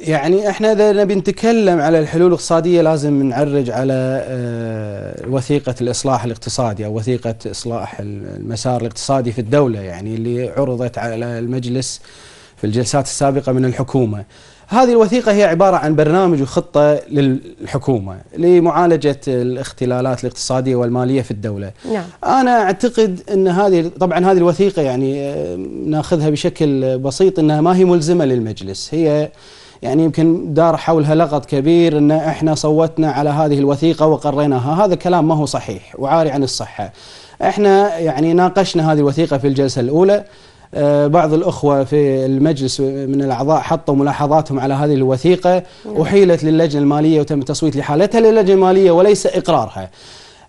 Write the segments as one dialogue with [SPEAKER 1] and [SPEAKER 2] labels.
[SPEAKER 1] يعني احنا اذا نبي نتكلم على الحلول الاقتصاديه لازم نعرج على آه، وثيقه الاصلاح الاقتصادي او وثيقه اصلاح المسار الاقتصادي في الدوله يعني اللي عرضت على المجلس في الجلسات السابقه من الحكومه. هذه الوثيقه هي عباره عن برنامج وخطه للحكومه لمعالجه الاختلالات الاقتصاديه والماليه في الدوله. نعم. انا اعتقد ان هذه طبعا هذه الوثيقه يعني آه، ناخذها بشكل بسيط انها ما هي ملزمه للمجلس، هي يعني يمكن دار حولها لغط كبير أن إحنا صوتنا على هذه الوثيقة وقريناها هذا كلام ما هو صحيح وعاري عن الصحة إحنا يعني ناقشنا هذه الوثيقة في الجلسة الأولى آه، بعض الأخوة في المجلس من الأعضاء حطوا ملاحظاتهم على هذه الوثيقة نعم. وحيلت للجنة المالية وتم التصويت لحالتها للجنة المالية وليس إقرارها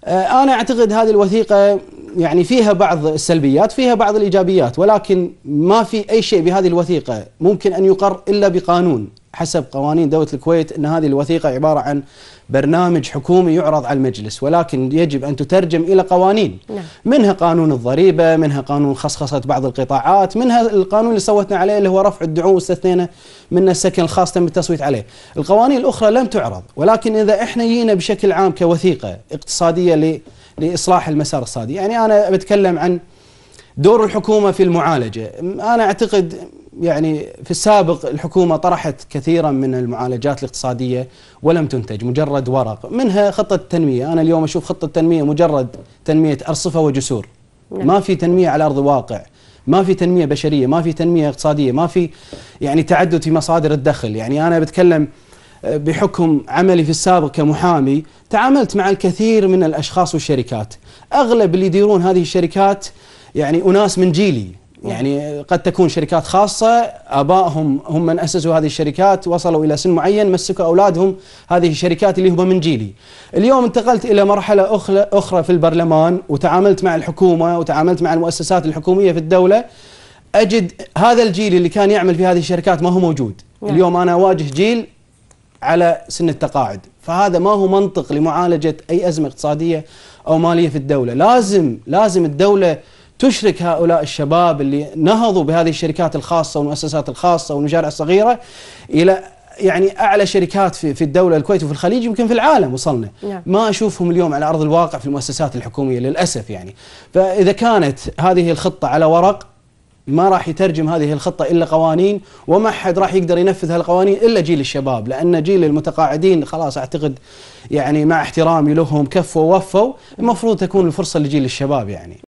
[SPEAKER 1] آه، أنا أعتقد هذه الوثيقة يعني فيها بعض السلبيات فيها بعض الإيجابيات ولكن ما في أي شيء بهذه الوثيقة ممكن أن يقر إلا بقانون حسب قوانين دولة الكويت أن هذه الوثيقة عبارة عن برنامج حكومي يعرض على المجلس ولكن يجب أن تترجم إلى قوانين نعم. منها قانون الضريبة منها قانون خصخصة بعض القطاعات منها القانون اللي صوتنا عليه اللي هو رفع الدعوم واستثنينا من السكن الخاص تم التصويت عليه القوانين الأخرى لم تعرض ولكن إذا إحنا جينا بشكل عام كوثيقة اقتصادية لإصلاح المسار الصادي يعني أنا بتكلم عن دور الحكومة في المعالجة أنا أعتقد يعني في السابق الحكومة طرحت كثيرا من المعالجات الاقتصادية ولم تنتج مجرد ورق منها خطة التنمية أنا اليوم أشوف خطة التنمية مجرد تنمية أرصفة وجسور نعم. ما في تنمية على أرض الواقع، ما في تنمية بشرية ما في تنمية اقتصادية ما في يعني تعدد في مصادر الدخل يعني أنا بتكلم بحكم عملي في السابق كمحامي تعاملت مع الكثير من الأشخاص والشركات أغلب اللي يديرون هذه الشركات يعني أناس من جيلي يعني قد تكون شركات خاصة أبائهم هم من أسسوا هذه الشركات وصلوا إلى سن معين مسكوا أولادهم هذه الشركات اللي هم من جيلي اليوم انتقلت إلى مرحلة أخرى في البرلمان وتعاملت مع الحكومة وتعاملت مع المؤسسات الحكومية في الدولة أجد هذا الجيل اللي كان يعمل في هذه الشركات ما هو موجود نعم. اليوم أنا أواجه جيل على سن التقاعد فهذا ما هو منطق لمعالجة أي أزمة اقتصادية أو مالية في الدولة لازم لازم الدولة تشرك هؤلاء الشباب اللي نهضوا بهذه الشركات الخاصة والمؤسسات الخاصة والمجارع الصغيرة إلى يعني أعلى شركات في في الدولة الكويت وفي الخليج يمكن في العالم وصلنا نعم. ما أشوفهم اليوم على أرض الواقع في المؤسسات الحكومية للأسف يعني فإذا كانت هذه الخطة على ورق ما راح يترجم هذه الخطة إلا قوانين وما حد راح يقدر ينفذ هالقوانين إلا جيل الشباب لأن جيل المتقاعدين خلاص أعتقد يعني مع احترامي لهم كفوا ووفوا المفروض تكون الفرصة لجيل الشباب يعني